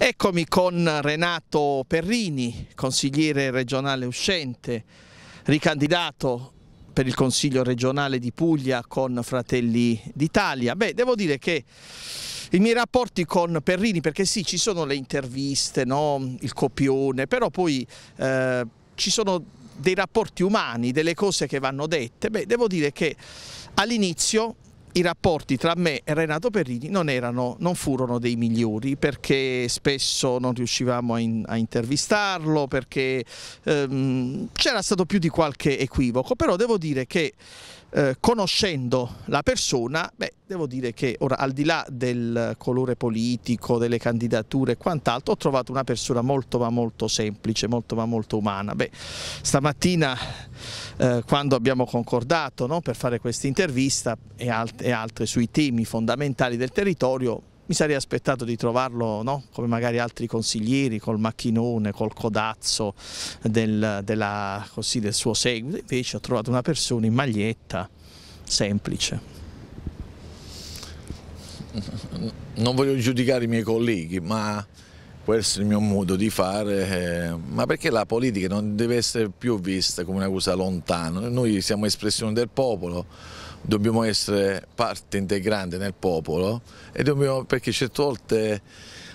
Eccomi con Renato Perrini, consigliere regionale uscente, ricandidato per il Consiglio regionale di Puglia con Fratelli d'Italia. Beh, devo dire che i miei rapporti con Perrini, perché sì, ci sono le interviste, no? il copione, però poi eh, ci sono dei rapporti umani, delle cose che vanno dette. Beh, devo dire che all'inizio i rapporti tra me e Renato Perrini non, erano, non furono dei migliori perché spesso non riuscivamo a, in, a intervistarlo, perché ehm, c'era stato più di qualche equivoco, però devo dire che eh, conoscendo la persona, beh, devo dire che ora al di là del colore politico, delle candidature e quant'altro, ho trovato una persona molto ma molto semplice, molto ma molto umana. Beh, stamattina eh, quando abbiamo concordato no, per fare questa intervista e, alt e altre sui temi fondamentali del territorio, mi sarei aspettato di trovarlo no? come magari altri consiglieri col macchinone, col codazzo del, della, così, del suo seguito, invece ho trovato una persona in maglietta semplice. Non voglio giudicare i miei colleghi, ma questo è il mio modo di fare, eh, ma perché la politica non deve essere più vista come una cosa lontana, noi siamo espressione del popolo, dobbiamo essere parte integrante nel popolo e dobbiamo, perché certe volte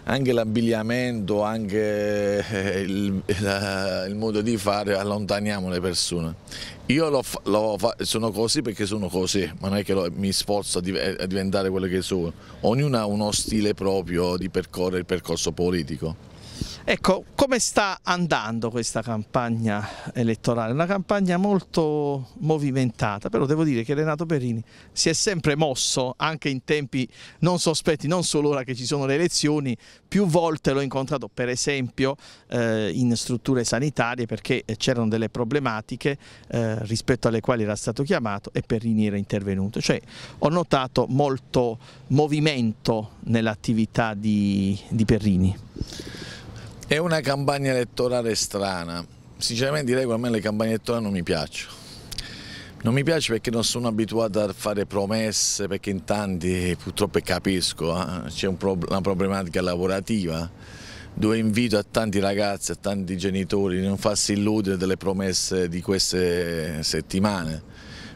anche l'abbigliamento, anche eh, il, la, il, modo di fare allontaniamo le persone. Io lo, lo, sono così perché sono così, ma non è che lo, mi sforzo a, div a diventare quello che sono. Ognuno ha uno stile proprio di percorrere il percorso politico. Ecco, come sta andando questa campagna elettorale? Una campagna molto movimentata, però devo dire che Renato Perini si è sempre mosso, anche in tempi non sospetti, non solo ora che ci sono le elezioni, più volte l'ho incontrato per esempio eh, in strutture sanitarie perché c'erano delle problematiche eh, rispetto alle quali era stato chiamato e Perini era intervenuto. Cioè ho notato molto movimento nell'attività di, di Perrini. È una campagna elettorale strana. Sinceramente direi che a me le campagne elettorali non mi piacciono. Non mi piace perché non sono abituato a fare promesse, perché in tanti, purtroppo capisco, eh, c'è un pro una problematica lavorativa dove invito a tanti ragazzi, a tanti genitori di non farsi illudere delle promesse di queste settimane,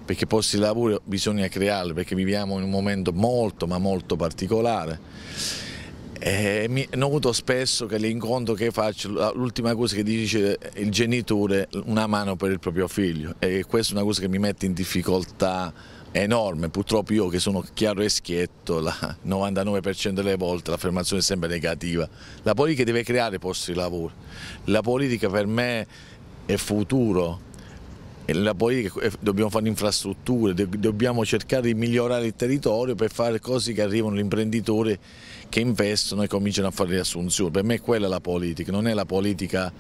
perché posti di lavoro bisogna crearli, perché viviamo in un momento molto ma molto particolare eh, mi, noto spesso che l'incontro che faccio, l'ultima cosa che dice il genitore, una mano per il proprio figlio e questa è una cosa che mi mette in difficoltà enorme, purtroppo io che sono chiaro e schietto, il 99% delle volte l'affermazione è sempre negativa. La politica deve creare posti di lavoro, la politica per me è futuro, la politica dobbiamo fare infrastrutture, dobbiamo cercare di migliorare il territorio per fare cose che arrivano all'imprenditore che investono e cominciano a fare le assunzioni. Per me è quella la politica, non è la politica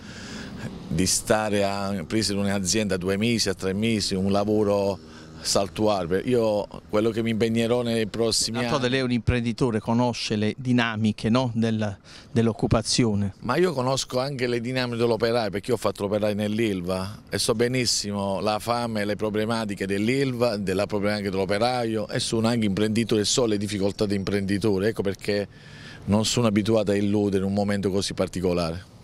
di stare a presa in un'azienda due mesi, a tre mesi, un lavoro saltuare. Io quello che mi impegnerò nei prossimi Antonio, anni... lei è un imprenditore, conosce le dinamiche no? Del, dell'occupazione. Ma io conosco anche le dinamiche dell'operaio perché ho fatto l'operaio nell'Ilva e so benissimo la fame e le problematiche dell'Ilva, della problematica dell'operaio e sono anche imprenditore e so le difficoltà di imprenditore. Ecco perché non sono abituato a illudere in un momento così particolare.